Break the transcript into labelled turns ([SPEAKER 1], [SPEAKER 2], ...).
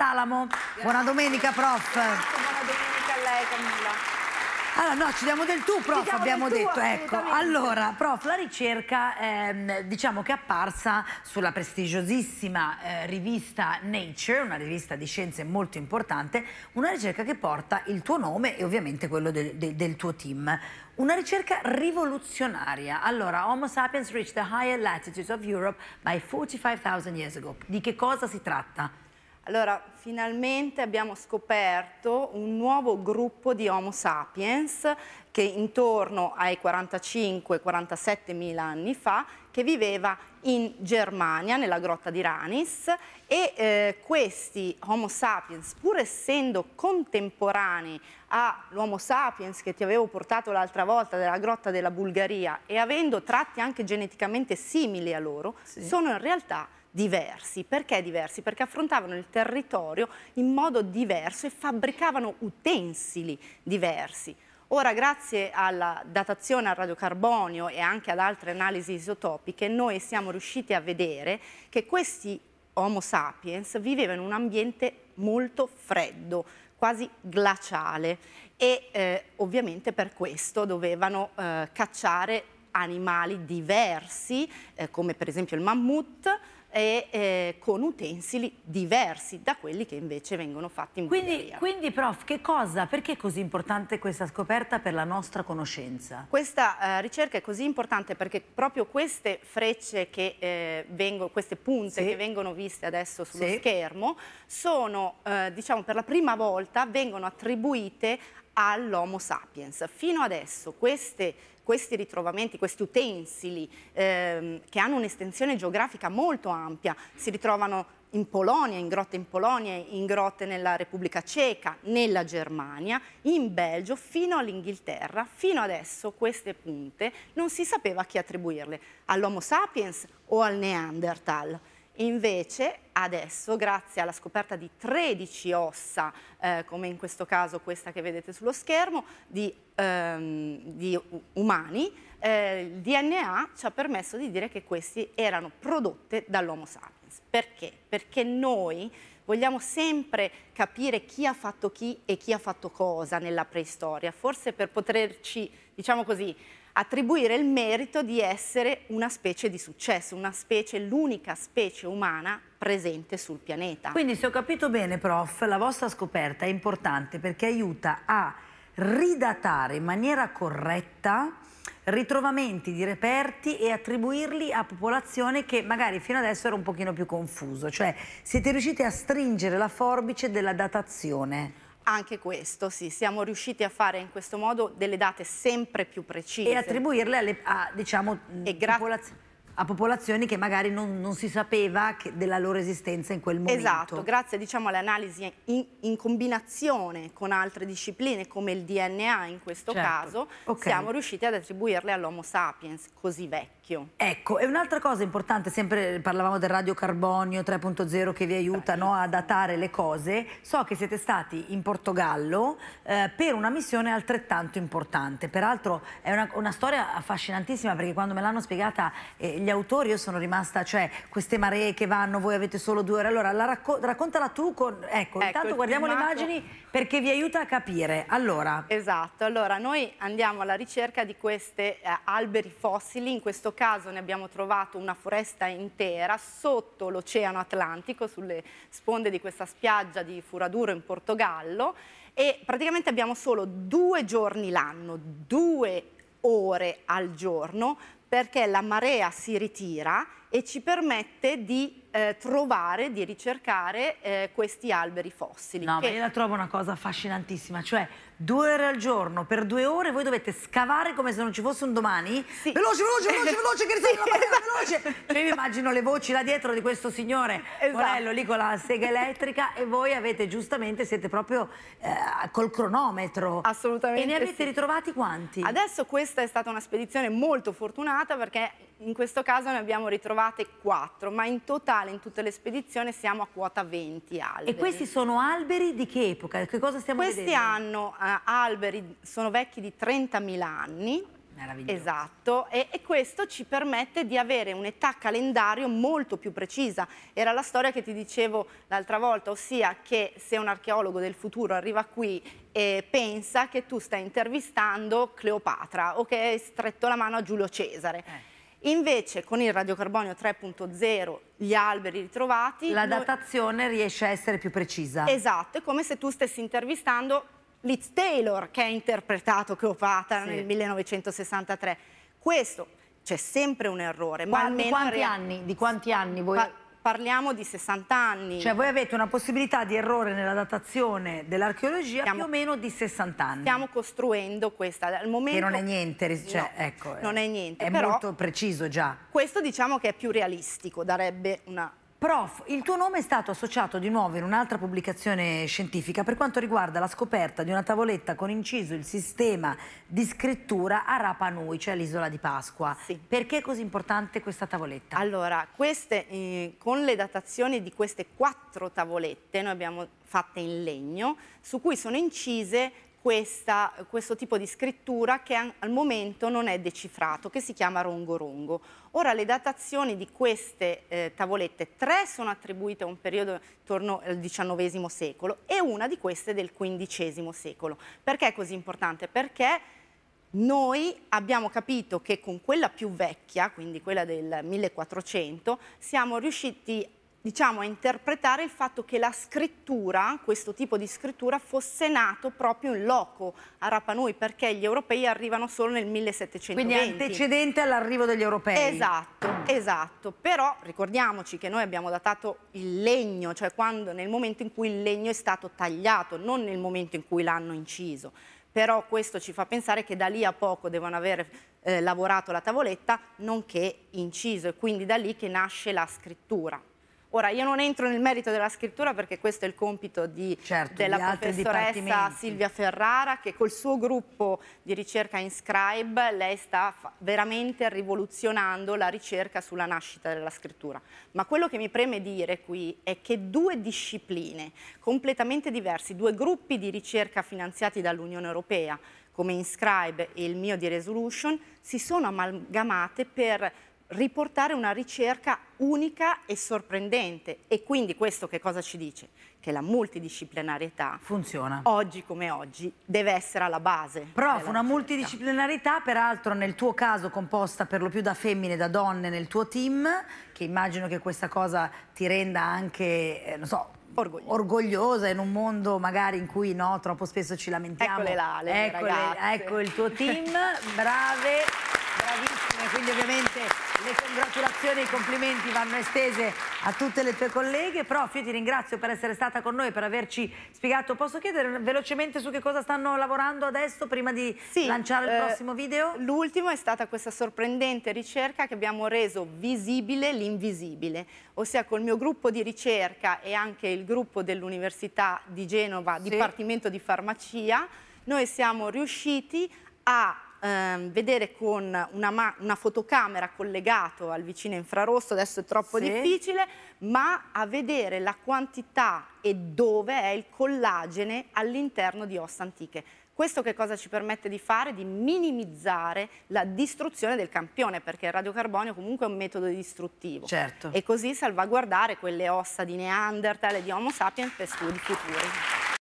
[SPEAKER 1] Talamo. Grazie. Buona domenica, prof. buona
[SPEAKER 2] domenica a lei, Camilla.
[SPEAKER 1] Allora, no, ci diamo del tu, prof, abbiamo detto. ecco. Allora, prof, la ricerca ehm, diciamo che è apparsa sulla prestigiosissima eh, rivista Nature, una rivista di scienze molto importante, una ricerca che porta il tuo nome e ovviamente quello del, del, del tuo team. Una ricerca rivoluzionaria. Allora, Homo sapiens reached the higher
[SPEAKER 2] latitudes of Europe by 45,000 years ago. Di che cosa si tratta? Allora, finalmente abbiamo scoperto un nuovo gruppo di Homo sapiens che intorno ai 45-47 mila anni fa che viveva in Germania, nella grotta di Ranis e eh, questi Homo sapiens, pur essendo contemporanei all'Homo sapiens che ti avevo portato l'altra volta dalla grotta della Bulgaria e avendo tratti anche geneticamente simili a loro, sì. sono in realtà diversi. Perché diversi? Perché affrontavano il territorio in modo diverso e fabbricavano utensili diversi. Ora, grazie alla datazione al radiocarbonio e anche ad altre analisi isotopiche, noi siamo riusciti a vedere che questi Homo sapiens vivevano in un ambiente molto freddo, quasi glaciale e eh, ovviamente per questo dovevano eh, cacciare animali diversi eh, come per esempio il mammut, e eh, con utensili diversi da quelli che invece vengono fatti in quindi, Bulgaria. Quindi prof, che cosa, perché è
[SPEAKER 1] così importante
[SPEAKER 2] questa scoperta
[SPEAKER 1] per la nostra conoscenza?
[SPEAKER 2] Questa eh, ricerca è così importante perché proprio queste frecce che eh, vengono, queste punte sì. che vengono viste adesso sullo sì. schermo sono, eh, diciamo, per la prima volta vengono attribuite all'Homo sapiens. Fino adesso queste questi ritrovamenti, questi utensili ehm, che hanno un'estensione geografica molto ampia, si ritrovano in Polonia, in grotte in Polonia, in grotte nella Repubblica Ceca, nella Germania, in Belgio, fino all'Inghilterra. Fino adesso queste punte non si sapeva a chi attribuirle, all'Homo sapiens o al Neanderthal. Invece adesso, grazie alla scoperta di 13 ossa, eh, come in questo caso questa che vedete sullo schermo, di, ehm, di umani, eh, il DNA ci ha permesso di dire che questi erano prodotti dall'Homo sapiens. Perché? Perché noi vogliamo sempre capire chi ha fatto chi e chi ha fatto cosa nella preistoria, forse per poterci, diciamo così, attribuire il merito di essere una specie di successo, una specie, l'unica specie umana presente sul pianeta. Quindi
[SPEAKER 1] se ho capito bene, prof, la vostra scoperta è importante perché aiuta a ridatare in maniera corretta ritrovamenti di reperti e attribuirli a popolazioni che magari fino adesso era un pochino più confuso, cioè siete riusciti a stringere la forbice della datazione
[SPEAKER 2] anche questo, sì, siamo riusciti a fare in questo modo delle date sempre più precise. E
[SPEAKER 1] attribuirle alle, a, diciamo, e popolazioni a
[SPEAKER 2] popolazioni che magari non, non si sapeva della loro esistenza in quel momento. Esatto, grazie diciamo, all'analisi in, in, combinazione con altre discipline come il DNA in questo certo. caso, okay. siamo riusciti ad attribuirle all'Homo sapiens così vecchio. Ecco, e un'altra
[SPEAKER 1] cosa importante, sempre parlavamo del radiocarbonio 3.0 che vi aiuta no, a datare le cose, so che siete stati in Portogallo eh, per una missione altrettanto importante, peraltro è una, una storia affascinantissima perché quando me l'hanno spiegata eh, gli degli autori, io sono rimasta, cioè, queste maree che vanno, voi avete solo due ore, allora la racco raccontala tu con... Ecco, ecco intanto guardiamo filmato... le immagini
[SPEAKER 2] perché vi aiuta a capire. Allora... Esatto, allora noi andiamo alla ricerca di questi eh, alberi fossili, in questo caso ne abbiamo trovato una foresta intera sotto l'oceano Atlantico, sulle sponde di questa spiaggia di Furaduro in Portogallo e praticamente abbiamo solo due giorni l'anno, due ore al giorno perché la marea si ritira e ci permette di eh, trovare, di ricercare eh, questi alberi fossili. No, che... ma io la
[SPEAKER 1] trovo una cosa affascinantissima, cioè due ore al giorno, per due ore voi dovete scavare come se non ci fosse un domani? Sì. Veloce, veloce, veloce, veloce, che risale la macchina, veloce! Cioè, io immagino le voci là dietro di questo signore esatto. Morello lì con la sega elettrica e voi
[SPEAKER 2] avete giustamente, siete proprio eh, col cronometro. Assolutamente E ne avete sì. ritrovati quanti? Adesso questa è stata una spedizione molto fortunata perché in questo caso ne abbiamo ritrovate 4, ma in totale in tutta l'espedizione siamo a quota 20 alberi. E questi
[SPEAKER 1] sono alberi di che epoca? Che cosa stiamo questi vedendo?
[SPEAKER 2] hanno uh, alberi, sono vecchi di 30.000 anni. Esatto, e, e, questo ci permette di avere un'età calendario molto più precisa. Era la storia che ti dicevo l'altra volta, ossia che se un archeologo del futuro arriva qui e pensa che tu stai intervistando Cleopatra o che hai stretto la mano a Giulio Cesare. Eh Invece con il radiocarbonio 3.0, gli alberi ritrovati... La datazione noi... riesce a essere più precisa. Esatto, è come se tu stessi intervistando Liz Taylor che ha interpretato Cleopatra sì. nel 1963. Questo c'è sempre un errore. ma almeno... Quanti anni, di quanti anni voi... Pa parliamo di 60 anni. Cioè voi
[SPEAKER 1] avete una possibilità di
[SPEAKER 2] errore nella datazione dell'archeologia più o meno di 60 anni. Stiamo costruendo questa. Al momento, che non è niente, cioè, no, ecco, non è, niente, è molto preciso già. Questo diciamo che è più realistico, darebbe una Prof, il tuo nome è stato associato di nuovo in un'altra
[SPEAKER 1] pubblicazione scientifica per quanto riguarda la scoperta di una tavoletta con inciso il sistema
[SPEAKER 2] di scrittura a Rapa Nui, cioè l'isola di Pasqua. Sì. Perché è così importante questa tavoletta? Allora, queste, eh, con le datazioni di queste quattro tavolette, noi abbiamo fatte in legno, su cui sono incise questa, questo tipo di scrittura che al momento non è decifrato, che si chiama Rongo Rongo. Ora le datazioni di queste eh, tavolette, tre sono attribuite a un periodo intorno al XIX secolo e una di queste del XV secolo. Perché è così importante? Perché noi abbiamo capito che con quella più vecchia, quindi quella del 1400, siamo riusciti diciamo, a interpretare il fatto che la scrittura, questo tipo di scrittura, fosse nato proprio in loco a Rapanui, perché gli europei arrivano solo nel 1720. Quindi antecedente all'arrivo degli europei. Esatto, esatto. Però ricordiamoci che noi abbiamo datato il legno, cioè quando, nel momento in cui il legno è stato tagliato, non nel momento in cui l'hanno inciso. Però questo ci fa pensare che da lì a poco devono aver eh, lavorato la tavoletta, nonché inciso, e quindi da lì che nasce la scrittura. Ora, io non entro nel merito della scrittura perché questo è il compito di, certo, della professoressa Silvia Ferrara che col suo gruppo di ricerca in Scribe lei sta veramente rivoluzionando la ricerca sulla nascita della scrittura. Ma quello che mi preme dire qui è che due discipline completamente diverse, due gruppi di ricerca finanziati dall'Unione Europea come Inscribe e il mio di Resolution si sono amalgamate per riportare una ricerca unica e sorprendente. E quindi questo che cosa ci dice? Che la multidisciplinarietà funziona. Oggi come oggi deve essere alla base.
[SPEAKER 1] Prof, una multidisciplinarità, peraltro nel tuo caso composta per lo più da femmine e da donne nel tuo team, che immagino che questa cosa ti renda anche, eh, non so, Orgogliosa. orgogliosa. in un mondo magari in cui no, troppo spesso ci lamentiamo. Eccole là, le Eccole, Ecco il tuo team, brave, bravissime, quindi ovviamente le congratulazioni e i complimenti vanno estese a tutte le tue colleghe. Prof, io ti ringrazio per essere stata con noi, per averci spiegato. Posso chiedere velocemente su che cosa stanno lavorando adesso prima di sì, lanciare il eh, prossimo
[SPEAKER 2] video? L'ultimo è stata questa sorprendente ricerca che abbiamo reso visibile l'invisibile, ossia col mio gruppo di ricerca e anche il gruppo dell'Università di Genova, sì. Dipartimento di Farmacia, noi siamo riusciti a ehm, vedere con una, una, fotocamera collegato al vicino infrarosso, adesso è troppo sì. difficile, ma a vedere la quantità e dove è il collagene all'interno di ossa antiche. Questo che cosa ci permette di fare? Di minimizzare la distruzione del campione, perché il radiocarbonio comunque è un metodo distruttivo. Certo. E così salvaguardare quelle ossa di Neanderthal e di Homo sapiens per studi futuri.